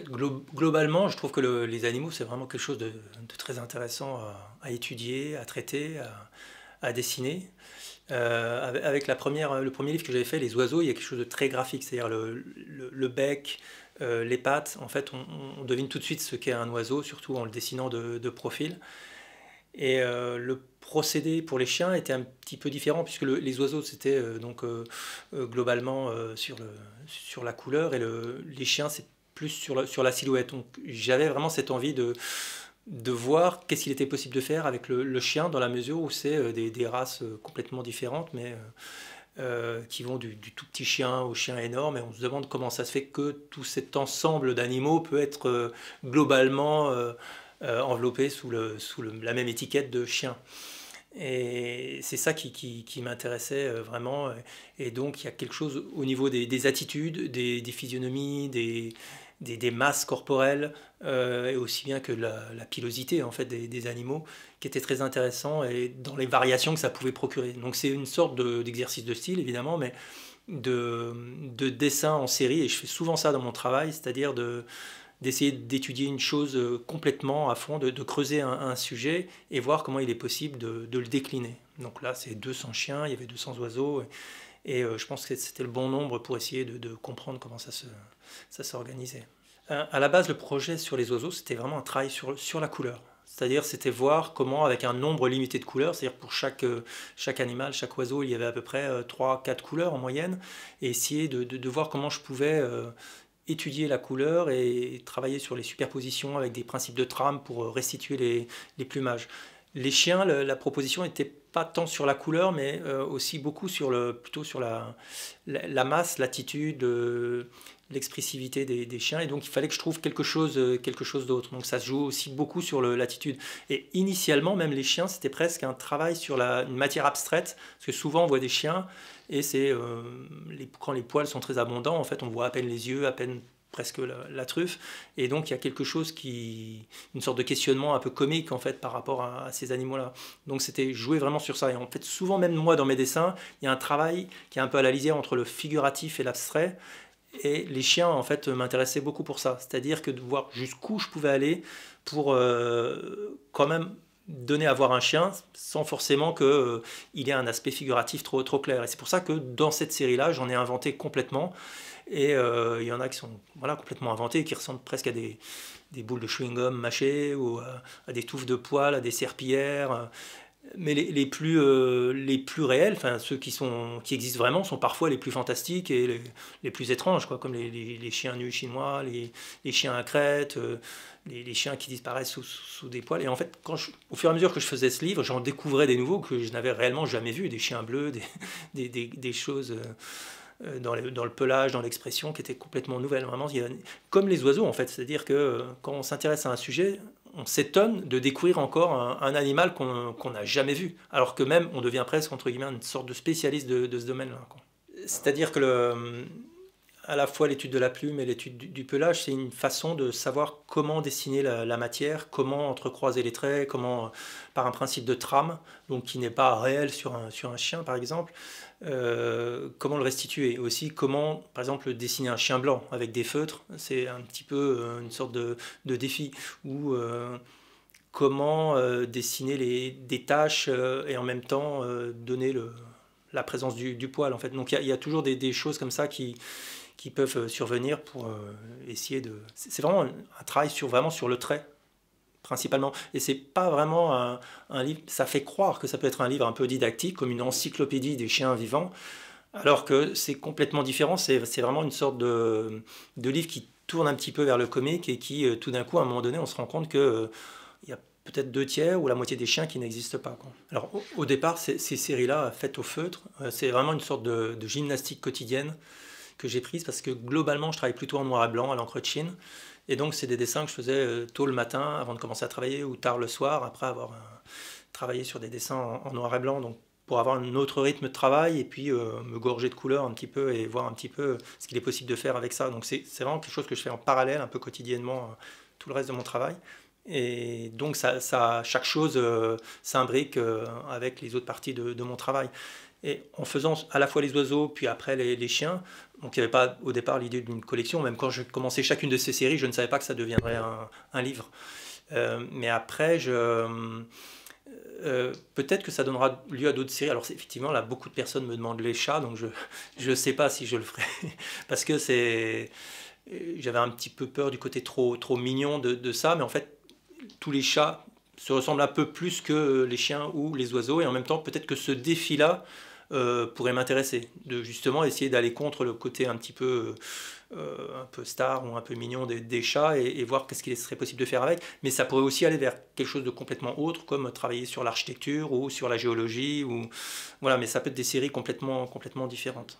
globalement, je trouve que les animaux, c'est vraiment quelque chose de, très intéressant à, étudier, à traiter, à, dessiner. Euh, avec la première, le premier livre que j'avais fait, Les oiseaux, il y a quelque chose de très graphique, c'est-à-dire le, bec, euh, les pattes. En fait, on, devine tout de suite ce qu'est un oiseau, surtout en le dessinant de, profil. Et euh, le procédé pour les chiens était un petit peu différent puisque les oiseaux c'était donc globalement sur, la couleur et les chiens c'est plus sur la, silhouette. Donc j'avais vraiment cette envie de, de voir qu'est-ce qu'il était possible de faire avec le, chien, dans la mesure où c'est euh, des, races euh, complètement différentes, mais euh, qui vont du, tout petit chien au chien énorme, et on se demande comment ça se fait que tout cet ensemble d'animaux peut être globalement enveloppé sous, la même étiquette de chien. Et c'est ça qui, m'intéressait vraiment. Et donc, il y a quelque chose au niveau des, attitudes, des physionomies, des, des, masses corporelles, euh, et aussi bien que la, pilosité en fait, des, animaux, qui était très intéressant, et dans les variations que ça pouvait procurer. Donc c'est une sorte d'exercice de, style, évidemment, mais de, dessin en série, et je fais souvent ça dans mon travail, c'est-à-dire de d'essayer d'étudier une chose euh, complètement à fond, de, creuser un, sujet et voir comment il est possible de, le décliner. Donc là, c'est 200 chiens, il y avait 200 oiseaux. Et euh, je pense que c'était le bon nombre pour essayer de, comprendre comment ça s'organisait. Ça euh, à la base, le projet sur les oiseaux, c'était vraiment un travail sur, sur la couleur. C'est-à-dire, c'était voir comment, avec un nombre limité de couleurs, c'est-à-dire pour chaque, euh, chaque animal, chaque oiseau, il y avait à peu près 3-4 couleurs en moyenne, et essayer de, de, voir comment je pouvais étudier la couleur et travailler sur les superpositions avec des principes de trame pour restituer les, les plumages les chiens, la proposition n'était pas tant sur la couleur, mais euh, aussi beaucoup sur le, plutôt sur la, la, masse, l'attitude, euh, l'expressivité des, chiens. Et donc, il fallait que je trouve quelque chose, euh, quelque chose d'autre. Donc, ça se joue aussi beaucoup sur l'attitude. Et initialement, même les chiens, c'était presque un travail sur la, une matière abstraite, parce que souvent, on voit des chiens, et c'est quand les poils sont très abondants, en fait, on voit à peine les yeux, à peine presque la, truffe. Et donc il y a quelque chose qui, une sorte de questionnement un peu comique en fait par rapport à, ces animaux-là. Donc c'était jouer vraiment sur ça. Et en fait, souvent même moi dans mes dessins, il y a un travail qui est un peu à la lisière entre le figuratif et l'abstrait. Et les chiens, en fait, m'intéressaient beaucoup pour ça. C'est-à-dire que de voir jusqu'où je pouvais aller pour euh, quand même donner à voir un chien sans forcément qu'il euh, il ait un aspect figuratif trop, trop clair. Et c'est pour ça que dans cette série-là, j'en ai inventé complètement. Et euh, il y en a qui sont voilà, complètement inventés, qui ressemblent presque à des, boules de chewing-gum mâchées, ou à, à, des touffes de poils, à des serpillères. Euh, mais les, plus, euh, les plus réels, enfin ceux qui, sont, qui existent vraiment, sont parfois les plus fantastiques et les, plus étranges, quoi, comme les, chiens nus chinois, les, chiens à crête, euh, les, chiens qui disparaissent sous, des poils. Et en fait, quand au fur et à mesure que je faisais ce livre, j'en découvrais des nouveaux que je n'avais réellement jamais vus, des chiens bleus, des, choses... Euh, dans, le pelage, dans l'expression, qui étaient complètement nouvelles. Vraiment, comme les oiseaux, en fait. C'est-à-dire que quand on s'intéresse à un sujet, on s'étonne de découvrir encore un, animal qu'on n'a jamais vu, alors que même on devient presque, entre guillemets, une sorte de spécialiste de, de ce domaine-là. C'est-à-dire que le, à la fois l'étude de la plume et l'étude du, pelage, c'est une façon de savoir comment dessiner la, matière, comment entrecroiser les traits, comment, euh, par un principe de trame, donc qui n'est pas réel sur un, sur un chien par exemple, euh, comment le restituer. Aussi, comment, par exemple, dessiner un chien blanc avec des feutres, c'est un petit peu euh, une sorte de, défi. Ou comment dessiner les, des tâches et en même temps donner le la présence du, poil en fait. Donc il y, a toujours des, choses comme ça qui, qui peuvent euh, survenir pour euh, essayer de. C'est vraiment un travail sur vraiment sur le trait principalement. Et c'est pas vraiment un, livre. Ça fait croire que ça peut être un livre un peu didactique, comme une encyclopédie des chiens vivants, alors que c'est complètement différent. C'est vraiment une sorte de, livre qui tourne un petit peu vers le comique et qui euh, tout d'un coup à un moment donné on se rend compte que il y peut-être deux tiers ou la moitié des chiens qui n'existent pas. Alors au, départ, ces, séries-là, faites au feutre, euh, c'est vraiment une sorte de, gymnastique quotidienne que j'ai prise parce que globalement, je travaille plutôt en noir et blanc à l'encre de Chine. Et donc, c'est des dessins que je faisais euh, tôt le matin avant de commencer à travailler ou tard le soir après avoir euh, travaillé sur des dessins en, noir et blanc. Donc, pour avoir un autre rythme de travail et puis me gorger de couleurs un petit peu et voir un petit peu ce qu'il est possible de faire avec ça. Donc, c'est vraiment quelque chose que je fais en parallèle, un peu quotidiennement, tout le reste de mon travail. Et donc, ça, chaque chose euh, s'imbrique euh, avec les autres parties de, mon travail. Et en faisant à la fois les oiseaux, puis après les, chiens, donc il n'y avait pas au départ l'idée d'une collection. Même quand je commençais chacune de ces séries, je ne savais pas que ça deviendrait un, livre. Euh, mais après, je, peut-être que ça donnera lieu à d'autres séries. Alors effectivement, là, beaucoup de personnes me demandent les chats, donc je ne sais pas si je le ferai. Parce que c'est, j'avais un petit peu peur du côté trop, trop mignon de, de ça, mais en fait, tous les chats se ressemblent un peu plus que les chiens ou les oiseaux, et en même temps, peut-être que ce défi-là euh, pourrait m'intéresser, de justement essayer d'aller contre le côté un petit peu, euh, un peu star ou un peu mignon des, des chats et, voir qu'est-ce qu'il serait possible de faire avec. Mais ça pourrait aussi aller vers quelque chose de complètement autre, comme travailler sur l'architecture ou sur la géologie, ou voilà. Mais ça peut être des séries complètement, complètement différentes.